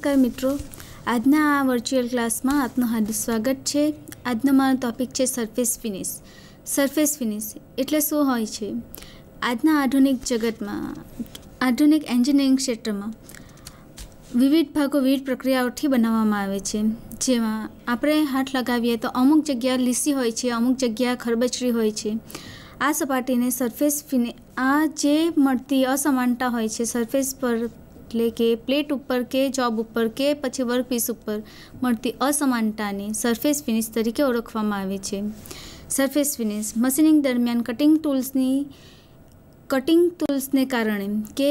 નમસ્કાર મિત્રો આજના આ વર્ચ્યુઅલ ક્લાસમાં આપનું હાર્દિક સ્વાગત છે આજનો મારો ટોપિક છે સરફેસ ફિનિશ સરફેસ ફિનિશ એટલે શું હોય છે આજના આધુનિક જગતમાં આધુનિક એન્જિનિયરિંગ ક્ષેત્રમાં વિવિધ ભાગો વિવિધ પ્રક્રિયાઓથી બનાવવામાં આવે છે જેમાં આપણે હાથ લગાવીએ તો અમુક જગ્યા લીસી હોય છે અમુક જગ્યા ખરબચડી હોય છે આ સપાટીને સરફેસ ફિનિ આ જે મળતી અસમાનતા હોય છે સરફેસ પર એટલે કે પ્લેટ ઉપર કે જોબ ઉપર કે પછી વર્કપીસ ઉપર મળતી અસમાનતાને સરફેસ ફિનિશ તરીકે ઓળખવામાં આવે છે સરફેસ ફિનિશ મશીનિંગ દરમિયાન કટિંગ ટૂલ્સની કટિંગ ટૂલ્સને કારણે કે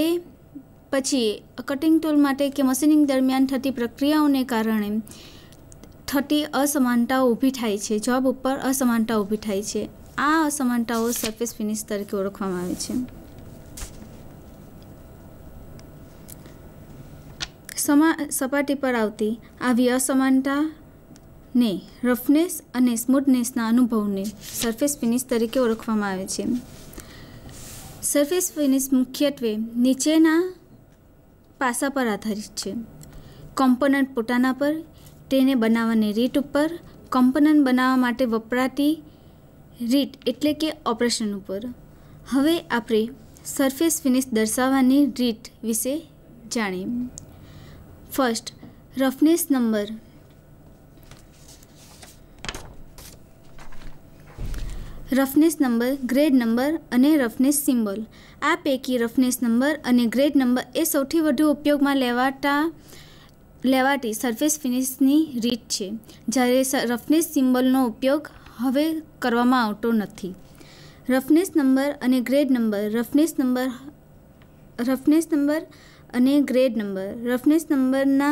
પછી કટિંગ ટૂલ માટે કે મશીનિંગ દરમિયાન થતી પ્રક્રિયાઓને કારણે થતી અસમાનતાઓ ઊભી થાય છે જોબ ઉપર અસમાનતા ઊભી થાય છે આ અસમાનતાઓ સરફેસ ફિનિશ તરીકે ઓળખવામાં આવે છે સમા સપાટી પર આવતી આવી અસમાનતાને રફનેસ અને સ્મૂથનેસના અનુભવને સરફેસ ફિનિશ તરીકે ઓળખવામાં આવે છે સરફેસ ફિનિશ મુખ્યત્વે નીચેના પાસા પર આધારિત છે કોમ્પોનન્ટ પોતાના પર તેને બનાવવાની રીટ ઉપર કોમ્પોનન્ટ બનાવવા માટે વપરાતી રીટ એટલે કે ઓપરેશન ઉપર હવે આપણે સરફેસ ફિનિશ દર્શાવવાની રીટ વિશે જાણીએ first roughness number roughness number grade number અને રફનેસ સિમ્બલ આ પૈકી રફનેસ નંબર અને ગ્રેડ નંબર એ સૌથી વધુ ઉપયોગમાં લેવાતા લેવાતી સરફેસ ફિનિશની રીત છે જ્યારે રફનેસ સિમ્બલનો ઉપયોગ હવે કરવામાં આવતો નથી રફનેસ નંબર અને grade number roughness number roughness number અને ગ્રેડ નંબર રફનેસ નંબરના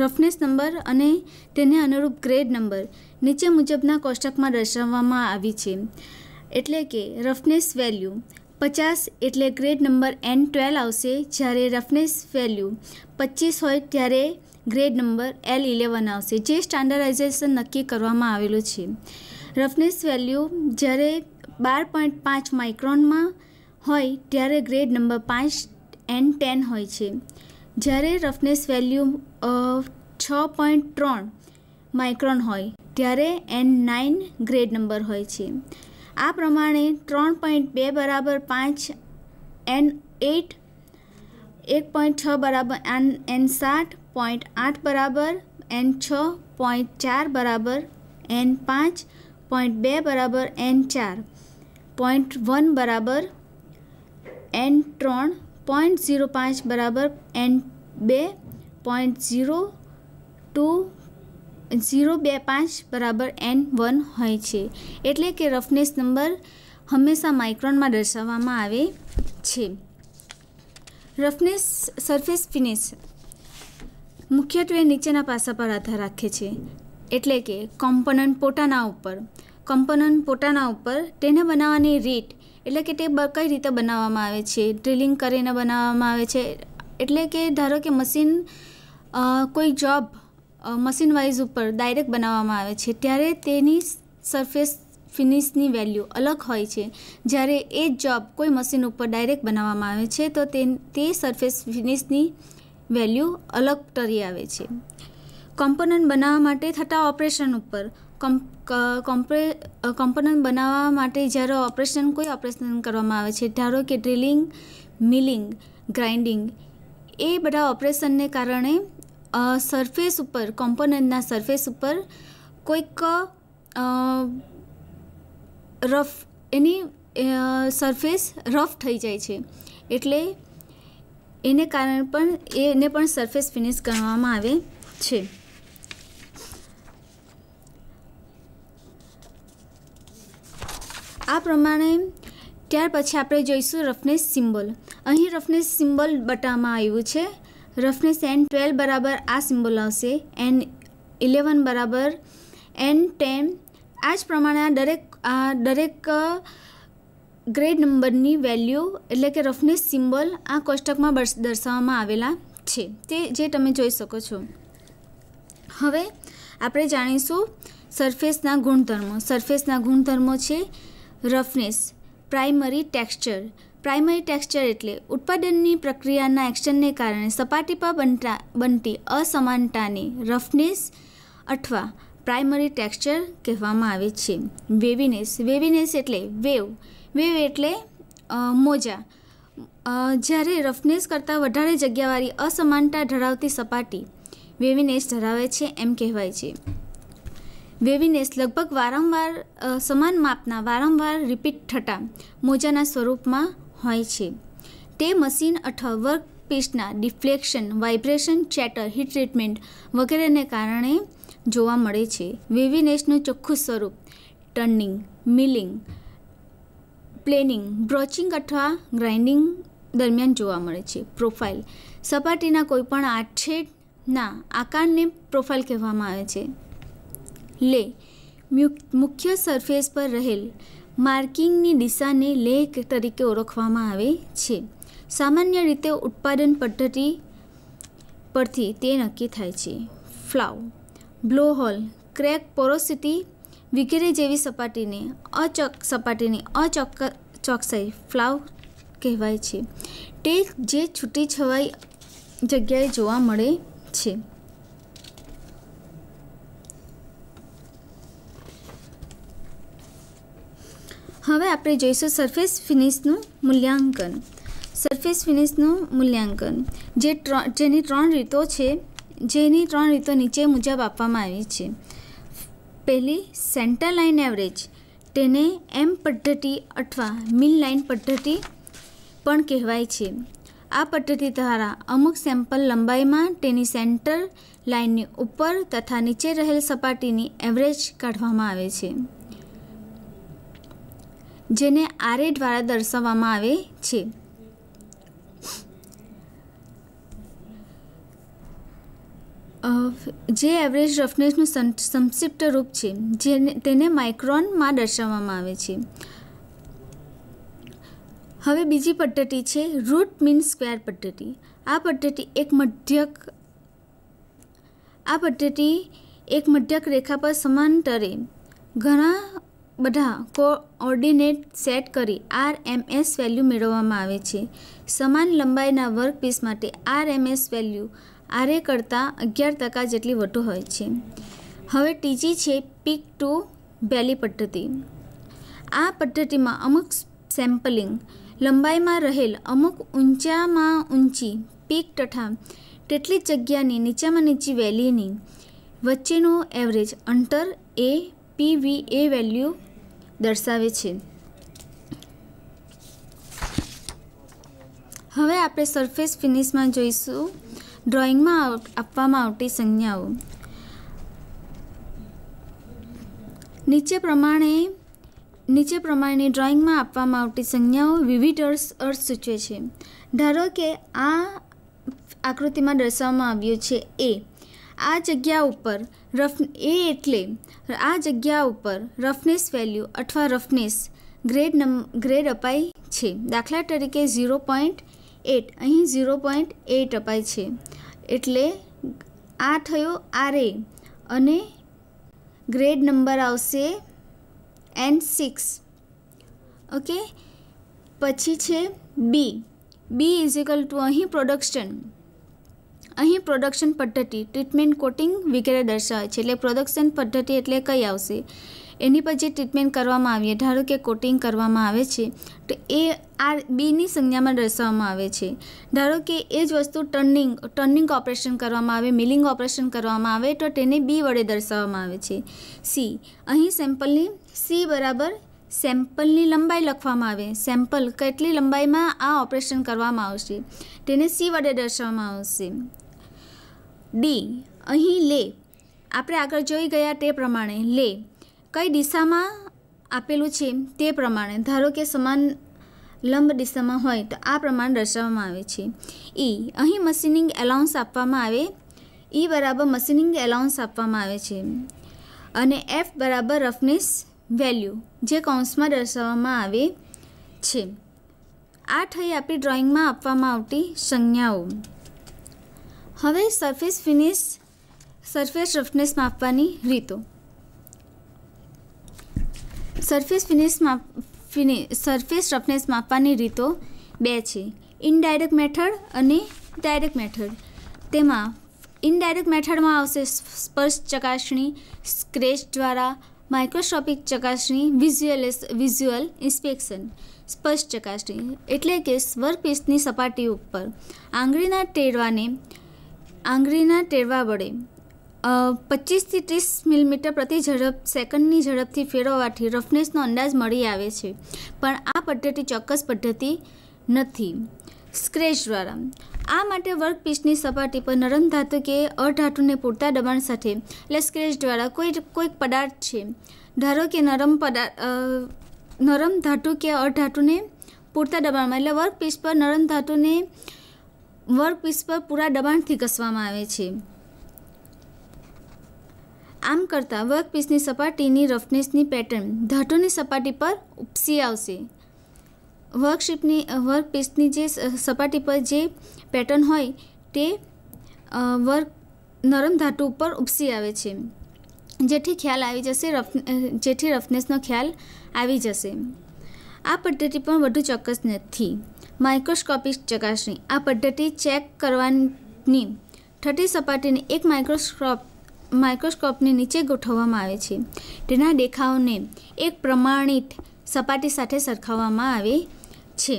રફનેસ નંબર અને તેને અનુરૂપ ગ્રેડ નંબર નીચે મુજબના કોષ્ટકમાં દર્શાવવામાં આવી છે એટલે કે રફનેસ વેલ્યુ પચાસ એટલે ગ્રેડ નંબર એન ટ્વેલ્વ આવશે જ્યારે રફનેસ વેલ્યુ પચીસ હોય ત્યારે ગ્રેડ નંબર એલ ઇલેવન આવશે જે સ્ટાન્ડર્ડાઇઝેશન નક્કી કરવામાં આવેલું છે રફનેસ વેલ્યુ જ્યારે બાર પોઈન્ટ પાંચ માઇક્રોનમાં હોય ત્યારે ગ્રેડ નંબર પાંચ એન્ડ ટેન હોય છે જ્યારે રફનેસ વેલ્યુ છ પોઈન્ટ ત્રણ માઇક્રોન હોય ત્યારે એન નાઇન ગ્રેડ નંબર હોય છે આ પ્રમાણે ત્રણ પોઈન્ટ બે બરાબર પાંચ એન એટ એક પોઈન્ટ છ બરાબર એન એન સાત પોઈન્ટ આઠ બરાબર એન છ પોઈન્ટ ચાર બરાબર એન પાંચ પોઈન્ટ બે બરાબર એન ચાર પોઈન્ટ વન બરાબર એન ત્રણ પોઈન્ટ ઝીરો પાંચ બરાબર એન બે પોઈન્ટ ઝીરો ટુ ઝીરો બે પાંચ બરાબર એન વન હોય છે એટલે કે રફનેસ નંબર હંમેશા માઇક્રોનમાં દર્શાવવામાં આવે છે રફનેસ સરફેસ ફિનિશ મુખ્યત્વે નીચેના પાસા પર આધાર રાખે છે એટલે કે કોમ્પોનન્ટ પોતાના ઉપર કોમ્પોનન્ટ પોતાના ઉપર તેને બનાવવાની રીટ એટલે કે તે કઈ રીતે બનાવવામાં આવે છે ડ્રિલિંગ કરીને બનાવવામાં આવે છે એટલે કે ધારો કે મશીન કોઈ જોબ મશીન વાઇઝ ઉપર ડાયરેક્ટ બનાવવામાં આવે છે ત્યારે તેની સરફેસ ફિનિશની વેલ્યુ અલગ હોય છે જ્યારે એ જોબ કોઈ મશીન ઉપર ડાયરેક્ટ બનાવવામાં આવે છે તો તે તે સરફેસ ફિનિશની વેલ્યુ અલગ ટરી આવે છે કોમ્પોનન્ટ બનાવવા માટે થતા ઓપરેશન ઉપર કોમ્પે કોમ્પોનન્ટ બનાવવા માટે જ્યારે ઓપરેશન કોઈ ઓપરેશન કરવામાં આવે છે ધારો કે ડ્રિલિંગ મિલિંગ ગ્રાઇન્ડિંગ એ બધા ઓપરેશનને કારણે સરફેસ ઉપર કોમ્પોનન્ટના સરફેસ ઉપર કોઈક રફ એની સરફેસ રફ થઈ જાય છે એટલે એને કારણે પણ એને પણ સરફેસ ફિનિશ ગણવામાં આવે છે આ પ્રમાણે ત્યાર પછી આપણે જોઈશું રફનેસ સિમ્બોલ અહીં રફનેસ સિમ્બોલ બટામાં આવ્યું છે રફનેસ એન ટ્વેલ્વ બરાબર આ સિમ્બોલ આવશે એન ઇલેવન બરાબર એન ટેન આ જ પ્રમાણે આ દરેક આ દરેક ગ્રેડ નંબરની વેલ્યુ એટલે કે રફનેસ સિમ્બોલ આ કોષ્ટકમાં દર્શાવવામાં આવેલા છે તે જે તમે જોઈ શકો છો હવે આપણે જાણીશું સરફેસના ગુણધર્મો સરફેસના ગુણધર્મો છે roughness primary texture primary texture એટલે ઉત્પાદનની પ્રક્રિયાના એક્શનને કારણે સપાટી પર બનતા બનતી અસમાનતાની રફનેસ અથવા પ્રાઇમરી ટેક્સચર કહેવામાં આવે છે વેવીનેસ વેવીનેસ એટલે વેવ વેવ એટલે મોજા જ્યારે રફનેસ કરતાં વધારે જગ્યાવાળી અસમાનતા ધરાવતી સપાટી વેવીનેસ ધરાવે છે એમ કહેવાય છે વેવીનેસ લગભગ વારંવાર સમાન માપના વારંવાર રિપીટ થતા મોજાના સ્વરૂપમાં હોય છે તે મશીન અથવા વર્ક પીસના deflection vibration chatter heat treatment વગેરેને કારણે જોવા મળે છે વેવીનેસનું ચોખ્ખું સ્વરૂપ ટર્નિંગ મિલિંગ પ્લેનિંગ બ્રોચિંગ અથવા ગ્રાઇન્ડિંગ દરમિયાન જોવા મળે છે પ્રોફાઇલ સપાટીના કોઈપણ આઠેડના આકારને પ્રોફાઇલ કહેવામાં આવે છે લે મુખ્ય સરફેસ પર રહેલ માર્કિંગની દિશાને લે તરીકે ઓળખવામાં આવે છે સામાન્ય રીતે ઉત્પાદન પદ્ધતિ પરથી તે નક્કી થાય છે ફ્લાવ બ્લોહોલ ક્રેક પોરોસિટી વગેરે જેવી સપાટીને અચોક સપાટીની અચોક ચોકસાઈ ફ્લાવ કહેવાય છે તે જે છૂટી છવાઈ જગ્યાએ જોવા મળે છે હવે આપણે જોઈશું સરફેસ ફિનિશનું મૂલ્યાંકન સરફેસ ફિનિશનું મૂલ્યાંકન જે જેની ત્રણ રીતો છે જેની ત્રણ રીતો નીચે મુજબ આપવામાં આવી છે પહેલી સેન્ટર લાઇન એવરેજ તેને એમ પદ્ધતિ અથવા મિલ લાઇન પદ્ધતિ પણ કહેવાય છે આ પદ્ધતિ દ્વારા અમુક સેમ્પલ લંબાઈમાં તેની સેન્ટર લાઇનની ઉપર તથા નીચે રહેલ સપાટીની એવરેજ કાઢવામાં આવે છે જેને આરે દ્વારા દર્શાવવામાં આવે છે જે એવરેજ રફનેસનું સંક્ષિપ્ત રૂપ છે જેને તેને માઇક્રોનમાં દર્શાવવામાં આવે છે હવે બીજી પદ્ધતિ છે રૂટ મીન સ્ક્વેર પદ્ધતિ આ પદ્ધતિ એક મધ્યક આ પદ્ધતિ એક મધ્યક રેખા પર સમાંતરે ઘણા બધા કોઓર્ડિનેટ સેટ કરી આર એમ એસ વેલ્યુ મેળવવામાં આવે છે સમાન લંબાઈના વર્કપીસ માટે આર એમ એસ વેલ્યુ આરે કરતાં અગિયાર ટકા જેટલી વધુ હોય છે હવે ટીજી છે પીક ટુ વેલી પદ્ધતિ આ પદ્ધતિમાં અમુક સેમ્પલિંગ લંબાઈમાં રહેલ અમુક ઊંચામાં ઊંચી પીક તથા તેટલી જગ્યાની નીચામાં નીચી વેલીની વચ્ચેનું એવરેજ અંતર એ પીવી એ વેલ્યુ દર્શાવે છે હવે આપણે સરફેસ ફિનિશમાં જોઈશું ડ્રોઈંગમાં આપવામાં આવતી સંજ્ઞાઓ નીચે પ્રમાણે નીચે પ્રમાણે ડ્રોઈંગમાં આપવામાં આવતી સંજ્ઞાઓ વિવિધ અર્થ સૂચવે છે ધારો કે આ આકૃતિમાં દર્શાવવામાં આવ્યું છે એ આ જગ્યા ઉપર રફ એ એટલે આ જગ્યા ઉપર રફનેસ વેલ્યુ અથવા રફનેસ ગ્રેડ નંબ ગ્રેડ અપાય છે દાખલા તરીકે ઝીરો પોઈન્ટ એટ અહીં ઝીરો પોઈન્ટ એટ અપાય છે એટલે આ થયો આર એ અને ગ્રેડ નંબર આવશે એન સિક્સ ઓકે પછી છે B B is equal to અહીં પ્રોડક્શન અહીં પ્રોડક્શન પદ્ધતિ ટ્રીટમેન્ટ કોટિંગ વગેરે દર્શાવે છે એટલે પ્રોડક્શન પદ્ધતિ એટલે કઈ આવશે એની પછી ટ્રીટમેન્ટ કરવામાં આવીએ ધારો કે કોટિંગ કરવામાં આવે છે તો એ આ બીની સંજ્ઞામાં દર્શાવવામાં આવે છે ધારો કે એ જ વસ્તુ ટર્નિંગ ટર્નિંગ ઓપરેશન કરવામાં આવે મિલિંગ ઓપરેશન કરવામાં આવે તો તેને બી વડે દર્શાવવામાં આવે છે સી અહીં સેમ્પલની સી બરાબર સેમ્પલની લંબાઈ લખવામાં આવે સેમ્પલ કેટલી લંબાઈમાં આ ઓપરેશન કરવામાં આવશે તેને સી વડે દર્શાવવામાં આવશે ડી અહીં લે આપણે આગળ જોઈ ગયા તે પ્રમાણે લે કઈ દિશામાં આપેલું છે તે પ્રમાણે ધારો કે સમાન લંબ દિશામાં હોય તો આ પ્રમાણે દર્શાવવામાં આવે છે ઈ અહીં મશીનિંગ એલાઉન્સ આપવામાં આવે ઈ બરાબર મશીનિંગ એલાઉન્સ આપવામાં આવે છે અને એફ બરાબર રફનેસ વેલ્યુ જે કૌંસમાં દર્શાવવામાં આવે છે આ થઈ આપણી ડ્રોઈંગમાં આપવામાં આવતી સંજ્ઞાઓ હવે સરફેસ ફિનિશ સરફેસ રફનેસ માપવાની રીતો સરફેસ ફિનિશ માપ ફિનિશ સરફેસ રફનેસ માપવાની રીતો બે છે ઇનડાયરેક્ટ મેથડ અને ડાયરેક્ટ મેથડ તેમાં ઇનડાયરેક્ટ મેથડમાં આવશે સ્પર્શ ચકાસણી સ્ક્રેચ દ્વારા માઇક્રોસ્કોપિક ચકાસણી વિઝ્યુઅલ વિઝ્યુઅલ ઇન્સ્પેક્શન સ્પર્શ ચકાસણી એટલે કે વર્કપીસની સપાટી ઉપર આંગળીના ટેરવાને આંગળીના ટેરવા વડે પચીસથી ત્રીસ મિલીમીટર પ્રતિ ઝડપ સેકન્ડની ઝડપથી ફેરવવાથી રફનેસનો અંદાજ મળી આવે છે પણ આ પદ્ધતિ ચોક્કસ પદ્ધતિ નથી સ્ક્રેચ દ્વારા આ માટે વર્કપીસની સપાટી પર નરમ ધાતુ કે અર્ધાતુને પૂરતા દબાણ સાથે એટલે સ્ક્રેચ દ્વારા કોઈ કોઈક પદાર્થ છે ધારો કે નરમ પદાર્થ નરમ ધાતુ કે અધાતુને પૂરતા દબાણમાં એટલે વર્કપીસ પર નરમ ધાતુને વર્ક પીસ પર પૂરા દબાણથી ઘસવામાં આવે છે આમ કરતાં વર્કપીસની સપાટીની રફનેસની પેટર્ન ધાતુની સપાટી પર ઉપસી આવશે વર્કશીપની વર્કપીસની જે સપાટી પર જે પેટર્ન હોય તે વર્ક નરમ ધાતુ ઉપર ઉપસી આવે છે જેથી ખ્યાલ આવી જશે રફ જેથી રફનેસનો ખ્યાલ આવી જશે આ પદ્ધતિ પણ વધુ ચોક્કસ નથી માઇક્રોસ્કોપિક ચકાસણી આ પદ્ધતિ ચેક કરવાની થતી સપાટીને એક માઇક્રોસ્કોપ માઇક્રોસ્કોપની નીચે ગોઠવવામાં આવે છે તેના દેખાવને એક પ્રમાણિત સપાટી સાથે સરખાવવામાં આવે છે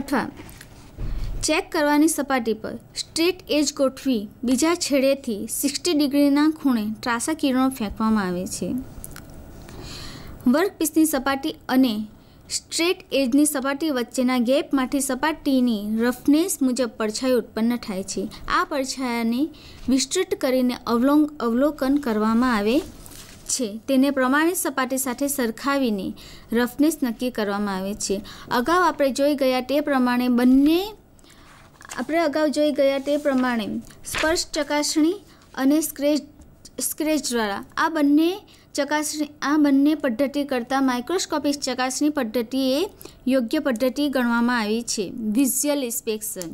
અથવા ચેક કરવાની સપાટી પર સ્ટ્રેટ એજ ગોઠવી બીજા છેડેથી સિક્સટી ડિગ્રીના ખૂણે ત્રાસા કિરણો ફેંકવામાં આવે છે વર્કપીસની સપાટી અને સ્ટ્રેટ એજની સપાટી વચ્ચેના ગેપમાંથી સપાટીની રફનેસ મુજબ પડછાઈ ઉત્પન્ન થાય છે આ પડછાયાને વિસ્તૃત કરીને અવલોંગ અવલોકન કરવામાં આવે છે તેને પ્રમાણિત સપાટી સાથે સરખાવીને રફનેસ નક્કી કરવામાં આવે છે અગાઉ આપણે જોઈ ગયા તે પ્રમાણે બંને આપણે અગાઉ જોઈ ગયા તે પ્રમાણે સ્પર્શ ચકાસણી અને સ્ક્રેચ સ્ક્રેચ દ્વારા આ બંને ચકાસણી આ બંને પદ્ધતિ કરતાં માઇક્રોસ્કોપિક ચકાસણી પદ્ધતિ એ યોગ્ય પદ્ધતિ ગણવામાં આવી છે વિઝ્યુઅલ ઇન્સ્પેક્શન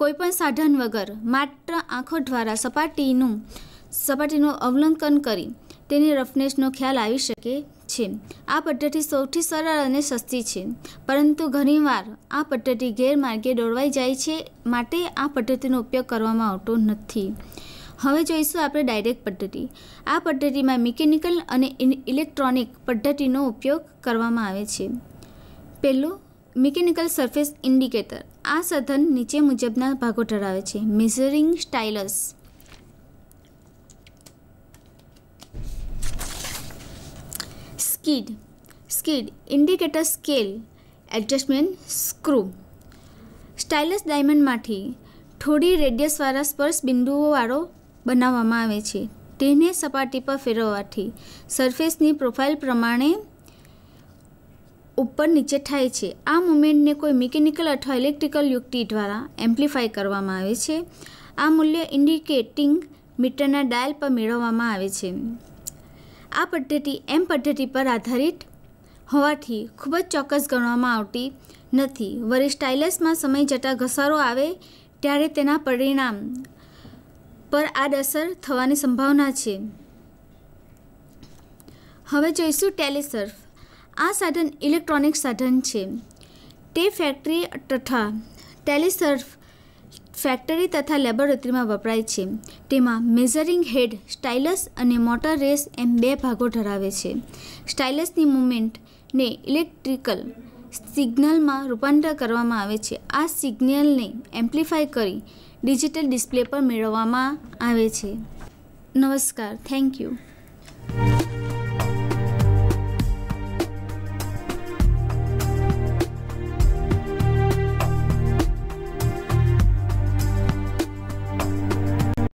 કોઈપણ સાધન વગર માત્ર આંખો દ્વારા સપાટીનું સપાટીનું અવલંકન કરી તેની રફનેસનો ખ્યાલ આવી શકે છે આ પદ્ધતિ સૌથી સરળ અને સસ્તી છે પરંતુ ઘણીવાર આ પદ્ધતિ ગેરમાર્ગે દોડવાઈ જાય છે માટે આ પદ્ધતિનો ઉપયોગ કરવામાં આવતો નથી હવે જોઈશું આપણે ડાયરેક્ટ પદ્ધતિ આ પદ્ધતિમાં મિકેનિકલ અને ઇલેક્ટ્રોનિક પદ્ધતિનો ઉપયોગ કરવામાં આવે છે પહેલું મિકેનિકલ સરફેસ ઇન્ડિકેટર આ સાધન નીચે મુજબના ભાગો ધરાવે છે measuring stylus skid skid indicator scale adjustment screw stylus ડાયમંડમાંથી થોડી રેડિયસવાળા સ્પર્શ બિંદુઓવાળો બનાવવામાં આવે છે તેને સપાટી પર ફેરવવાથી સરફેસની પ્રોફાઇલ પ્રમાણે ઉપર નીચે થાય છે આ મુમેન્ટને કોઈ મિકેનિકલ અથવા ઇલેક્ટ્રિકલ યુક્તિ દ્વારા એમ્પ્લિફાય કરવામાં આવે છે આ મૂલ્ય ઇન્ડિકેટિંગ મીટરના ડાયલ પર મેળવવામાં આવે છે આ પદ્ધતિ એમ પદ્ધતિ પર આધારિત હોવાથી ખૂબ જ ચોક્કસ ગણવામાં આવતી નથી વળી સ્ટાઇલસમાં સમય જતાં ઘસારો આવે ત્યારે તેના પરિણામ પર આડઅસર થવાની સંભાવના છે હવે જોઈશું ટેલિસર્ફ આ સાધન ઇલેક્ટ્રોનિક સાધન છે તે ફેક્ટરી તથા ટેલિસર્ફ ફેક્ટરી તથા લેબોરેટરીમાં વપરાય છે તેમાં મેઝરિંગ હેડ સ્ટાઇલસ અને મોટર રેસ એમ બે ભાગો ધરાવે છે સ્ટાઇલસની મુમેન્ટને ઇલેક્ટ્રિકલ સિગ્નલમાં રૂપાંતર કરવામાં આવે છે આ સિગ્નલને એમ્પ્લિફાય કરી ડિજિટલ ડિસ્પ્લે પર મેળવવામાં આવે છે નમસ્કાર થેન્ક યુ